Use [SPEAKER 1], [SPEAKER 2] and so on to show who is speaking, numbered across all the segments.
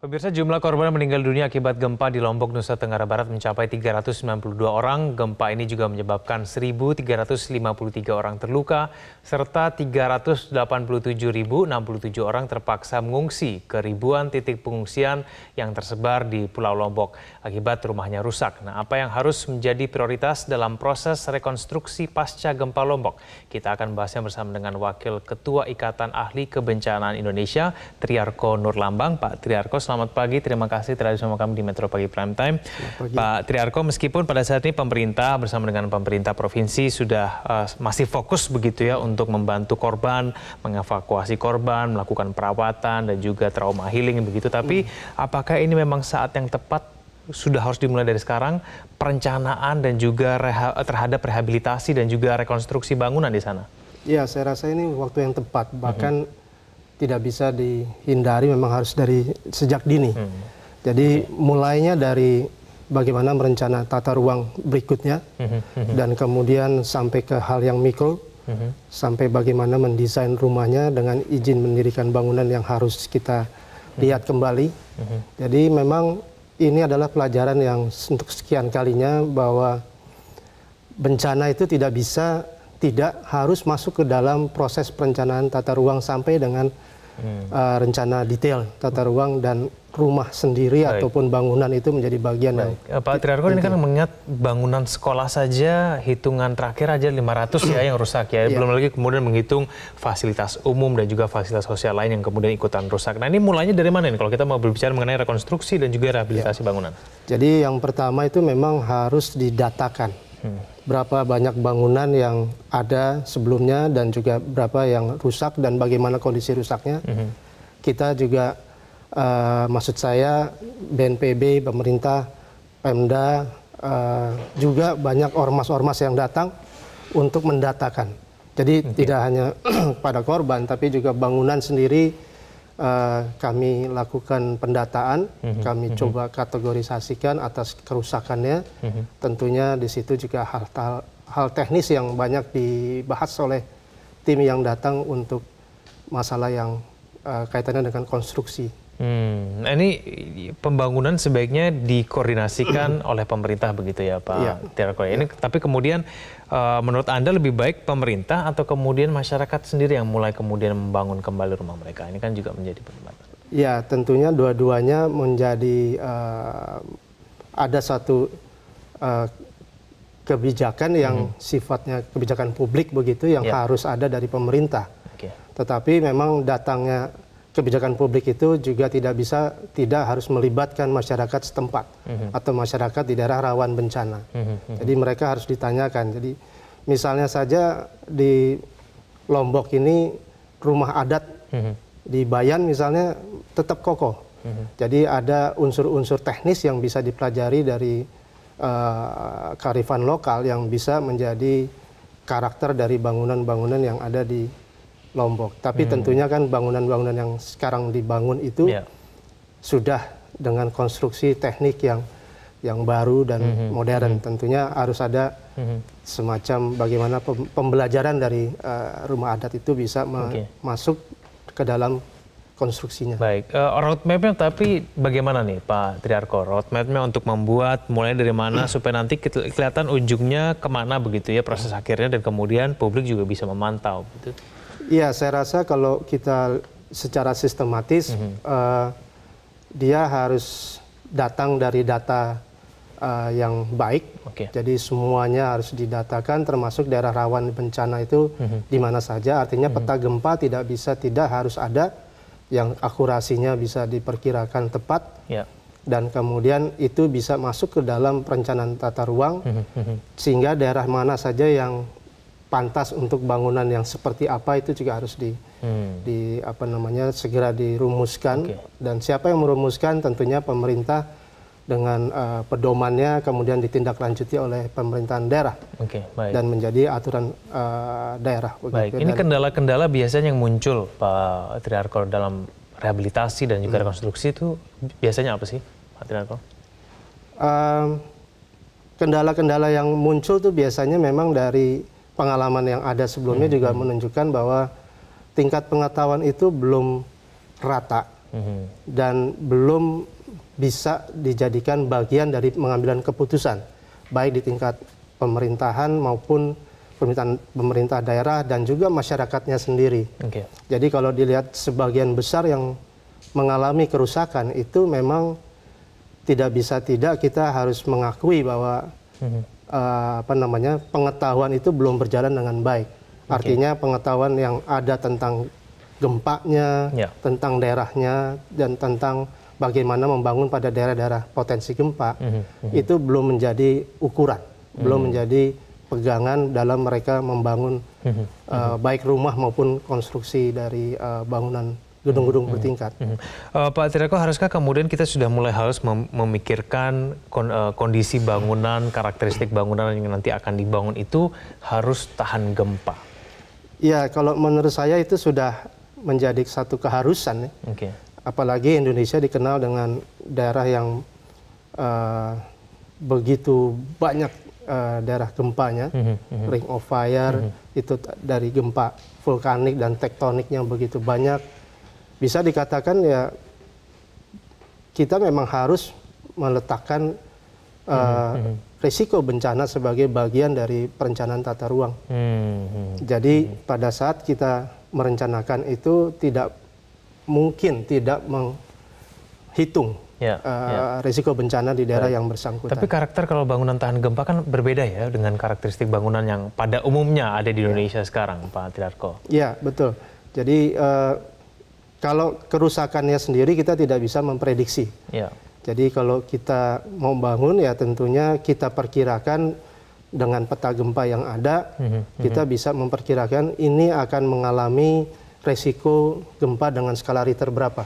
[SPEAKER 1] Pemirsa jumlah korban meninggal dunia akibat gempa di Lombok, Nusa Tenggara Barat mencapai 392 orang. Gempa ini juga menyebabkan 1.353 orang terluka, serta 387.067 orang terpaksa mengungsi ke ribuan titik pengungsian yang tersebar di Pulau Lombok akibat rumahnya rusak. Nah, apa yang harus menjadi prioritas dalam proses rekonstruksi pasca gempa Lombok? Kita akan bahasnya bersama dengan Wakil Ketua Ikatan Ahli Kebencanaan Indonesia, Triarko Nurlambang. Pak Triarko, selamat pagi. Terima kasih telah bersama kami di Metro Pagi Prime Time. Pak Triarko, meskipun pada saat ini pemerintah bersama dengan pemerintah provinsi sudah uh, masih fokus begitu ya untuk membantu korban, mengevakuasi korban, melakukan perawatan dan juga trauma healing begitu. Tapi hmm. apakah ini memang saat yang tepat sudah harus dimulai dari sekarang perencanaan dan juga reha eh, terhadap rehabilitasi dan juga rekonstruksi bangunan di sana?
[SPEAKER 2] Ya, saya rasa ini waktu yang tepat. Bahkan -hmm tidak bisa dihindari memang harus dari sejak dini. Hmm. Jadi okay. mulainya dari bagaimana merencana tata ruang berikutnya
[SPEAKER 3] hmm. Hmm. hmm, hmm. dan
[SPEAKER 2] kemudian sampai ke hal yang mikro hmm, hmm. sampai bagaimana mendesain rumahnya dengan izin mendirikan bangunan yang harus kita lihat kembali. Hmm. Jadi memang ini adalah pelajaran yang untuk sekian kalinya bahwa bencana itu tidak bisa tidak harus masuk ke dalam proses perencanaan tata ruang sampai dengan hmm. uh, rencana detail tata ruang dan rumah sendiri Baik. ataupun bangunan itu menjadi bagian Baik. yang
[SPEAKER 1] eh, Pak Triarko ini kan mengingat bangunan sekolah saja hitungan terakhir aja 500 ya yang rusak ya yeah. belum lagi kemudian menghitung fasilitas umum dan juga fasilitas sosial lain yang kemudian ikutan rusak. Nah ini mulainya dari mana nih kalau kita mau berbicara mengenai rekonstruksi dan juga rehabilitasi yeah. bangunan?
[SPEAKER 2] Jadi yang pertama itu memang harus didatakan berapa banyak bangunan yang ada sebelumnya dan juga berapa yang rusak dan bagaimana kondisi rusaknya. Kita juga, uh, maksud saya, BNPB, pemerintah, Pemda, uh, juga banyak ormas-ormas yang datang untuk mendatakan. Jadi okay. tidak hanya pada korban, tapi juga bangunan sendiri uh, kami lakukan pendataan, mm-hmm. kami mm-hmm. coba kategorisasikan atas kerusakannya. Mm-hmm. Tentunya di situ juga hal-hal hal teknis yang banyak dibahas oleh tim yang datang untuk masalah yang uh, kaitannya dengan konstruksi
[SPEAKER 1] Hmm, nah, ini pembangunan sebaiknya dikoordinasikan oleh pemerintah begitu ya Pak ya. Koya. Ini ya. tapi kemudian uh, menurut Anda lebih baik pemerintah atau kemudian masyarakat sendiri yang mulai kemudian membangun kembali rumah mereka. Ini kan juga menjadi perdebatan.
[SPEAKER 2] Ya, tentunya dua-duanya menjadi uh, ada satu uh, kebijakan yang hmm. sifatnya kebijakan publik begitu yang ya. harus ada dari pemerintah. Okay. Tetapi memang datangnya kebijakan publik itu juga tidak bisa tidak harus melibatkan masyarakat setempat
[SPEAKER 3] mm-hmm. atau
[SPEAKER 2] masyarakat di daerah rawan bencana. Mm-hmm. Jadi mereka harus ditanyakan. Jadi misalnya saja di Lombok ini rumah adat mm-hmm. di Bayan misalnya tetap kokoh. Mm-hmm. Jadi ada unsur-unsur teknis yang bisa dipelajari dari uh, eh, karifan lokal yang bisa menjadi karakter dari bangunan-bangunan yang ada di Lombok. Tapi hmm. tentunya kan bangunan-bangunan yang sekarang dibangun itu yeah. sudah dengan konstruksi teknik yang yang baru dan mm -hmm. modern. Mm -hmm. Tentunya harus ada mm -hmm. semacam bagaimana pembelajaran dari uh, rumah adat itu bisa okay. masuk ke dalam konstruksinya.
[SPEAKER 1] Baik, uh, roadmapnya tapi bagaimana nih Pak Triarko? Roadmapnya untuk membuat mulai dari mana supaya nanti kelihatan ujungnya kemana begitu ya proses akhirnya dan kemudian publik juga bisa memantau. Gitu.
[SPEAKER 2] Iya, saya rasa kalau kita secara sistematis mm -hmm. uh, dia harus datang dari data uh, yang baik. Okay. Jadi semuanya harus didatakan, termasuk daerah rawan bencana itu mm-hmm. di mana saja. Artinya mm-hmm. peta gempa tidak bisa tidak harus ada yang akurasinya bisa diperkirakan tepat. Yeah. Dan kemudian itu bisa masuk ke dalam perencanaan tata ruang,
[SPEAKER 3] mm-hmm.
[SPEAKER 2] sehingga daerah mana saja yang pantas untuk bangunan yang seperti apa itu juga harus di, hmm. di apa namanya segera dirumuskan okay. dan siapa yang merumuskan tentunya pemerintah dengan uh, pedomannya kemudian ditindaklanjuti oleh pemerintahan daerah
[SPEAKER 1] okay, baik. dan
[SPEAKER 2] menjadi aturan uh, daerah. Baik, ya. ini
[SPEAKER 1] kendala-kendala biasanya yang muncul Pak Triarko dalam rehabilitasi dan juga hmm. rekonstruksi itu biasanya apa sih Pak Triarko?
[SPEAKER 2] kendala kendala-kendala yang muncul tuh biasanya memang dari pengalaman yang ada sebelumnya hmm. juga menunjukkan bahwa tingkat pengetahuan itu belum rata hmm. dan belum bisa dijadikan bagian dari pengambilan keputusan baik di tingkat pemerintahan maupun pemerintah daerah dan juga masyarakatnya sendiri. Okay. Jadi kalau dilihat sebagian besar yang mengalami kerusakan itu memang tidak bisa tidak kita harus mengakui bahwa hmm uh, apa namanya pengetahuan itu belum berjalan dengan baik. Okay. Artinya pengetahuan yang ada tentang gempanya, yeah. tentang daerahnya dan tentang bagaimana membangun pada daerah-daerah potensi gempa mm -hmm. itu belum menjadi ukuran, mm -hmm. belum mhm. menjadi pegangan dalam mereka membangun mm -hmm. uh, baik rumah maupun konstruksi dari uh, bangunan gedung-gedung hmm, hmm. bertingkat. Hmm.
[SPEAKER 1] Uh, Pak Tireko, haruskah kemudian kita sudah mulai harus mem memikirkan kon uh, kondisi bangunan, karakteristik bangunan yang nanti akan dibangun itu harus tahan gempa?
[SPEAKER 2] Ya, kalau menurut saya itu sudah menjadi satu keharusan. Ya. Okay. Apalagi Indonesia dikenal dengan daerah yang uh, begitu banyak uh, daerah gempanya, mm -hmm, ring of fire mm -hmm. itu dari gempa vulkanik dan tektonik yang begitu banyak bisa dikatakan ya kita memang harus meletakkan uh, mm -hmm. risiko bencana sebagai bagian dari perencanaan tata ruang.
[SPEAKER 3] Mm -hmm.
[SPEAKER 2] Jadi mm -hmm. pada saat kita merencanakan itu tidak mungkin tidak menghitung
[SPEAKER 1] ya, uh, ya. risiko
[SPEAKER 2] bencana di daerah ya. yang bersangkutan. Tapi
[SPEAKER 1] karakter kalau bangunan tahan gempa kan berbeda ya dengan karakteristik bangunan yang pada umumnya ada di ya. Indonesia ya. sekarang, Pak Tirarko.
[SPEAKER 2] Ya, betul. Jadi uh, kalau kerusakannya sendiri kita tidak bisa memprediksi. Ya. Jadi kalau kita mau bangun ya tentunya kita perkirakan dengan peta gempa yang ada,
[SPEAKER 3] mm -hmm. kita mhm.
[SPEAKER 2] bisa memperkirakan ini akan mengalami resiko gempa dengan skala Richter berapa.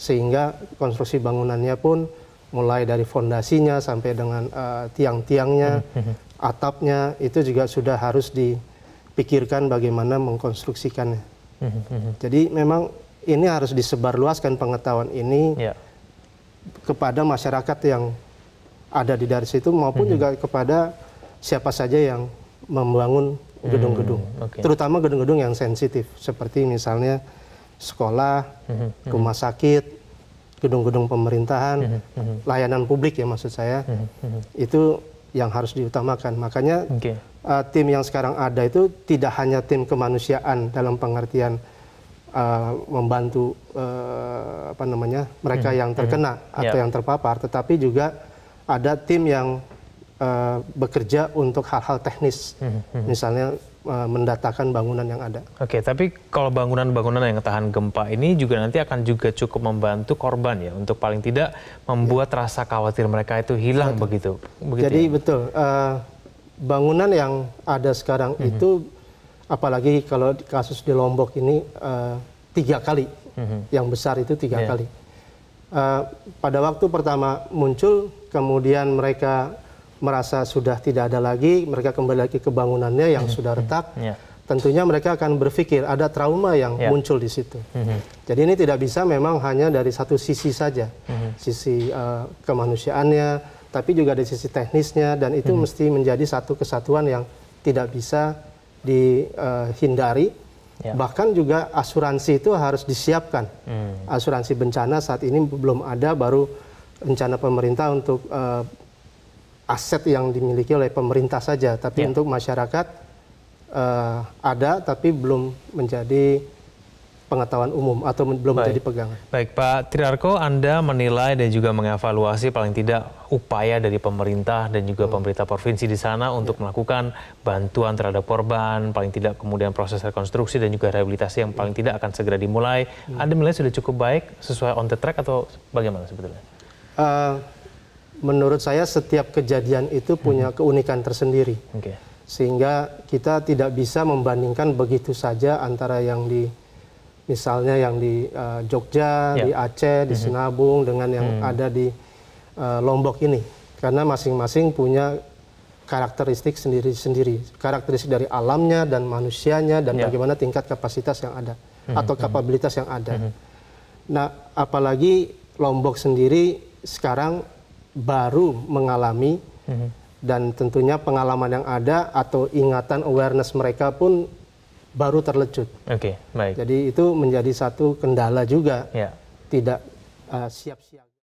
[SPEAKER 2] Sehingga konstruksi bangunannya pun mulai dari fondasinya sampai dengan uh, tiang-tiangnya, mm -hmm. atapnya itu juga sudah harus dipikirkan bagaimana mengkonstruksikannya. Mm -hmm. Jadi memang ini harus disebarluaskan pengetahuan ini yeah. kepada masyarakat yang ada di dari situ maupun mm -hmm. juga kepada siapa saja yang membangun mhm. gedung-gedung, mm -hmm. okay. terutama gedung-gedung yang sensitif seperti misalnya sekolah, mm -hmm. rumah sakit, gedung-gedung pemerintahan, mm -hmm. layanan publik ya maksud saya mm -hmm. itu yang harus diutamakan. Makanya okay. uh, eh, tim yang sekarang ada itu tidak hanya tim kemanusiaan dalam pengertian uh, membantu uh, apa namanya mereka hmm. yang terkena hmm. atau yeah. yang terpapar, tetapi juga ada tim yang uh, bekerja untuk hal-hal teknis, hmm. Hmm. misalnya mendatakan bangunan yang ada.
[SPEAKER 1] Oke, tapi kalau bangunan-bangunan yang tahan gempa ini juga nanti akan juga cukup membantu korban ya untuk paling tidak membuat ya. rasa khawatir mereka itu hilang betul. begitu.
[SPEAKER 2] begitu. Jadi ya? betul uh, bangunan yang ada sekarang hmm. itu apalagi kalau kasus di Lombok ini uh, tiga kali, mm-hmm. yang besar itu tiga yeah. kali. Uh, pada waktu pertama muncul, kemudian mereka merasa sudah tidak ada lagi, mereka kembali lagi ke bangunannya yang mm-hmm. sudah retak. Mhm. Yeah. Tentunya mereka akan berpikir ada trauma yang yeah. muncul di situ. Mm-hmm. Jadi ini tidak bisa memang hanya dari satu sisi saja, mm-hmm. sisi uh, kemanusiaannya, tapi juga dari sisi teknisnya dan itu mm-hmm. mesti menjadi satu kesatuan yang tidak bisa dihindari. Ya. Bahkan juga asuransi itu harus disiapkan. Hmm. Asuransi bencana saat ini belum ada, baru rencana pemerintah untuk uh, aset yang dimiliki oleh pemerintah saja. Tapi ya. untuk masyarakat uh, ada, tapi belum menjadi pengetahuan umum atau belum Baik. menjadi pegangan.
[SPEAKER 1] Baik Pak Triarko, Anda menilai dan juga mengevaluasi paling tidak upaya dari pemerintah dan juga hmm. pemerintah provinsi di sana untuk ya. melakukan bantuan terhadap korban, paling tidak kemudian proses rekonstruksi dan juga rehabilitasi yang paling tidak akan segera dimulai. Hmm. Anda menilai sudah cukup baik sesuai on the track atau bagaimana sebetulnya?
[SPEAKER 2] Uh, menurut saya setiap kejadian itu punya hmm. keunikan tersendiri. Okay. Sehingga kita tidak bisa membandingkan begitu saja antara yang di misalnya yang di uh, Jogja, yeah. di ya. Aceh, di -hmm. Sinabung dengan yang mm. ada di uh, Lombok ini. Karena masing-masing punya karakteristik sendiri-sendiri, karakteristik dari alamnya dan manusianya dan yeah. bagaimana tingkat kapasitas yang ada -hmm. atau mhm. kapabilitas yang ada. -hmm. Nah, apalagi Lombok sendiri sekarang baru mengalami -hmm. dan tentunya pengalaman yang ada atau ingatan awareness mereka pun baru terlecut.
[SPEAKER 1] Oke, okay, baik.
[SPEAKER 2] Jadi itu menjadi satu kendala juga. Yeah. Tidak uh, siap-siap. Uh, siap -siap.